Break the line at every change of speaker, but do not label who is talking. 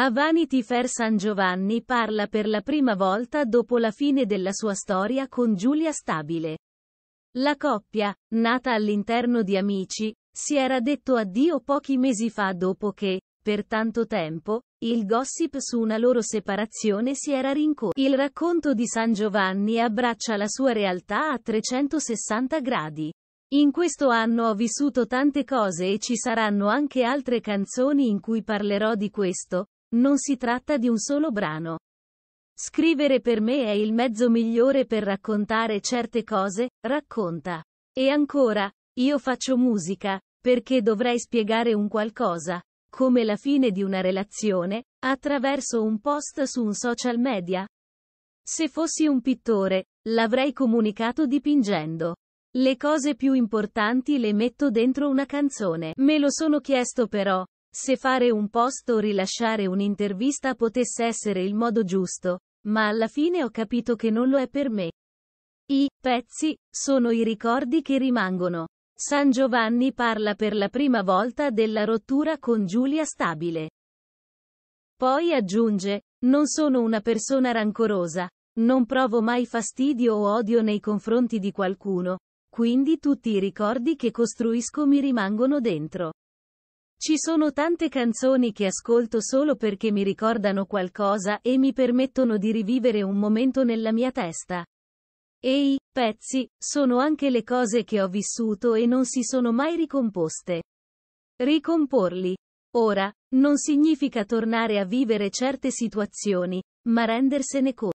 A Vanity Fair San Giovanni parla per la prima volta dopo la fine della sua storia con Giulia Stabile. La coppia, nata all'interno di Amici, si era detto addio pochi mesi fa dopo che, per tanto tempo, il gossip su una loro separazione si era rincorso. Il racconto di San Giovanni abbraccia la sua realtà a 360 gradi. In questo anno ho vissuto tante cose e ci saranno anche altre canzoni in cui parlerò di questo, non si tratta di un solo brano. Scrivere per me è il mezzo migliore per raccontare certe cose, racconta. E ancora, io faccio musica, perché dovrei spiegare un qualcosa, come la fine di una relazione, attraverso un post su un social media. Se fossi un pittore, l'avrei comunicato dipingendo. Le cose più importanti le metto dentro una canzone. Me lo sono chiesto però, se fare un post o rilasciare un'intervista potesse essere il modo giusto, ma alla fine ho capito che non lo è per me. I pezzi sono i ricordi che rimangono. San Giovanni parla per la prima volta della rottura con Giulia Stabile. Poi aggiunge, non sono una persona rancorosa, non provo mai fastidio o odio nei confronti di qualcuno, quindi tutti i ricordi che costruisco mi rimangono dentro. Ci sono tante canzoni che ascolto solo perché mi ricordano qualcosa e mi permettono di rivivere un momento nella mia testa. E i pezzi sono anche le cose che ho vissuto e non si sono mai ricomposte. Ricomporli. Ora, non significa tornare a vivere certe situazioni, ma rendersene conto.